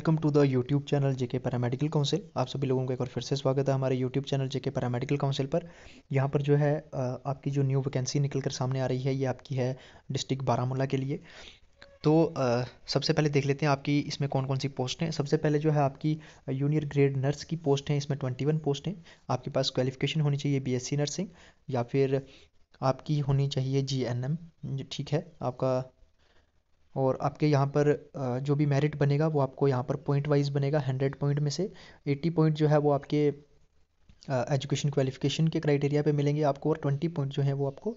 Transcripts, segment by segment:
welcome to the YouTube channel JK paramedical council आप सभी लोगों का एक बार फिर से स्वागत है हमारे यूट्यूब चैनल जेके पैरामेडिकल काउंसिल पर यहाँ पर जो है आपकी जो न्यू वैकेंसी निकल कर सामने आ रही है ये आपकी है डिस्ट्रिक्ट बारामूला के लिए तो सबसे पहले देख लेते हैं आपकी इसमें कौन कौन सी पोस्ट हैं सबसे पहले जो है आपकी जूनियर ग्रेड नर्स की पोस्ट हैं इसमें ट्वेंटी वन पोस्ट हैं आपके पास क्वालिफिकेशन होनी चाहिए सी नर्सिंग या फिर आपकी होनी चाहिए जी एन एम ठीक है आपका और आपके यहाँ पर जो भी मेरिट बनेगा वो आपको यहाँ पर पॉइंट वाइज बनेगा हंड्रेड पॉइंट में से एट्टी पॉइंट जो है वो आपके एजुकेशन क्वालिफिकेशन के क्राइटेरिया पे मिलेंगे आपको और ट्वेंटी पॉइंट जो है वो आपको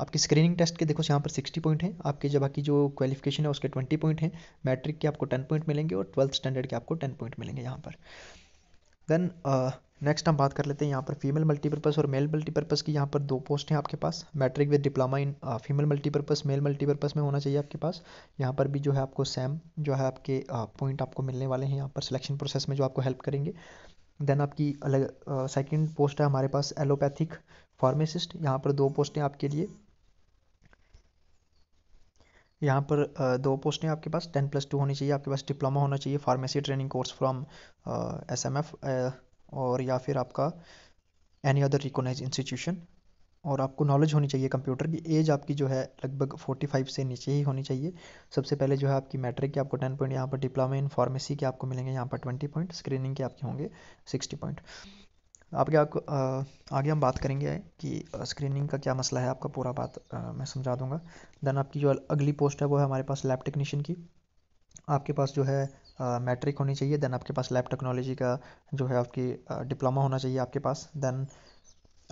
आपके स्क्रीनिंग टेस्ट के देखो यहाँ पर सिक्सटी पॉइंट हैं आपके जब बाकी जो क्वालिफिकेशन है उसके ट्वेंटी पॉइंट हैं मैट्रिक के आपको टेन पॉइंट मिलेंगे और ट्वेल्थ स्टैंडर्ड के आपको टेन पॉइंट मिलेंगे यहाँ पर देन नेक्स्ट हम बात कर लेते हैं यहाँ पर फीमेल मल्टीपर्पज़ और मेल मल्टीपर्पज़ की यहाँ पर दो पोस्ट हैं आपके पास matric with diploma in female multipurpose male multipurpose में होना चाहिए आपके पास यहाँ पर भी जो है आपको सेम जो है आपके पॉइंट uh, आपको मिलने वाले हैं यहाँ पर सिलेक्शन प्रोसेस में जो आपको हेल्प करेंगे देन आपकी अलग सेकेंड uh, पोस्ट है हमारे पास एलोपैथिक फार्मेसिस्ट यहाँ पर दो पोस्ट हैं आपके लिए यहाँ पर uh, दो पोस्ट हैं आपके पास टेन प्लस टू होनी चाहिए आपके पास डिप्लोमा होना चाहिए pharmacy training course from S M F और या फिर आपका एनी अदर रिकोनाइज इंस्टीट्यूशन और आपको नॉलेज होनी चाहिए कंप्यूटर की एज आपकी जो है लगभग फोर्टी फाइव से नीचे ही होनी चाहिए सबसे पहले जो है आपकी मैट्रिक की आपको टेन पॉइंट यहाँ पर डिप्लोमा इन फार्मेसी के आपको मिलेंगे यहाँ पर ट्वेंटी पॉइंट स्क्रीनिंग के आपके होंगे सिक्सटी पॉइंट आपके आपको आगे हम बात करेंगे कि स्क्रीनिंग का क्या मसला है आपका पूरा बात आ, मैं समझा दूंगा देन आपकी जो अगली पोस्ट है वो है हमारे पास लैब टेक्नीशियन की आपके पास जो है मैट्रिक होनी चाहिए देन आपके पास लैब टेक्नोलॉजी का जो है आपकी डिप्लोमा होना चाहिए आपके पास then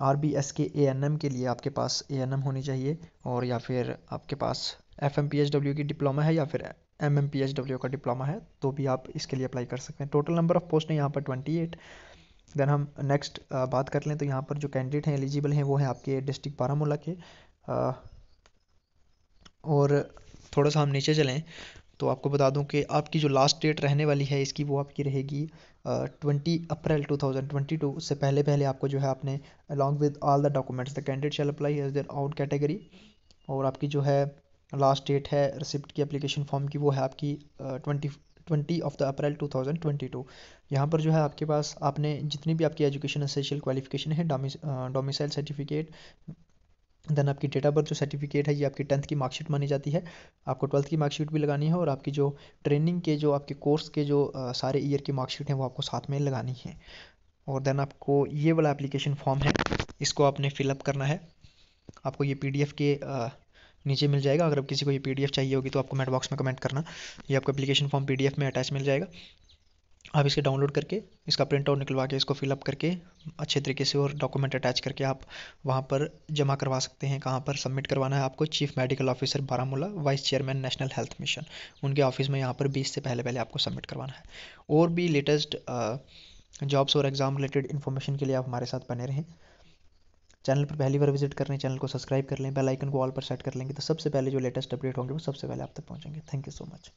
R B S K A N M के लिए आपके पास ए एन एम होनी चाहिए और या फिर आपके पास F M P H W की डिप्लोमा है या फिर M M P H W का डिप्लोमा है तो भी आप इसके लिए अप्लाई कर सकते हैं टोटल नंबर ऑफ़ पोस्ट है यहाँ पर ट्वेंटी एट देन हम नेक्स्ट बात कर लें तो यहाँ पर जो कैंडिडेट हैं एलिजिबल हैं वो हैं आपके डिस्ट्रिक्ट बारामूला के और थोड़ा सा हम नीचे चलें तो आपको बता दूं कि आपकी जो लास्ट डेट रहने वाली है इसकी वो आपकी रहेगी twenty April two thousand twenty two उससे पहले पहले आपको जो है आपने along with all the documents the candidate shall apply as their out category और आपकी जो है लास्ट डेट है रिसिप्ट की अप्लीकेशन फॉर्म की वो है आपकी twenty twenty of the April two thousand twenty two यहाँ पर जो है आपके पास आपने जितनी भी आपकी एजुकेशन एसेंशियल क्वालिफिकेशन है डोमिसाइल सर्टिफिकेट देन आपकी डेट ऑफ बर्थ जो सर्टिफिकेट है ये आपकी टेंथ की मार्कशीट मानी जाती है आपको ट्वेल्थ की मार्कशीट भी लगानी है और आपकी जो ट्रेनिंग के जो आपके कोर्स के जो आ, सारे ईयर की मार्कशीट हैं वो आपको साथ में लगानी है और देन आपको ये वाला एप्लीकेशन फॉर्म है इसको आपने फिलअप करना है आपको ये पी के आ, नीचे मिल जाएगा अगर आप किसी को ये पी चाहिए होगी तो आपको कमेंट बॉक्स में कमेंट करना ये आपको एप्लीकेशन फॉर्म पी में अटैच मिल जाएगा आप इसे डाउनलोड करके इसका प्रिंट आउट निकलवा के इसको फिलअप करके अच्छे तरीके से और डॉक्यूमेंट अटैच करके आप वहाँ पर जमा करवा सकते हैं कहाँ पर सबमिट करवाना है आपको chief medical officer Baramulla vice chairman national health mission उनके ऑफिस में यहाँ पर बीस से पहले पहले आपको सबमिट करवाना है और भी लेटेस्ट जॉब्स और एग्ज़ाम रिलेटेड इन्फॉर्मेशन के लिए आप हमारे साथ बने रहें चैनल पर पहली बार विजिट कर रहे चैनल को सब्सक्राइब कर लें बेल आइकन को ऑल पर सेट कर लेंगे तो सबसे पहले जो लेटेस्ट अपडेट होंगे वो सबसे पहले आप तक पहुँचेंगे थैंक यू सो मच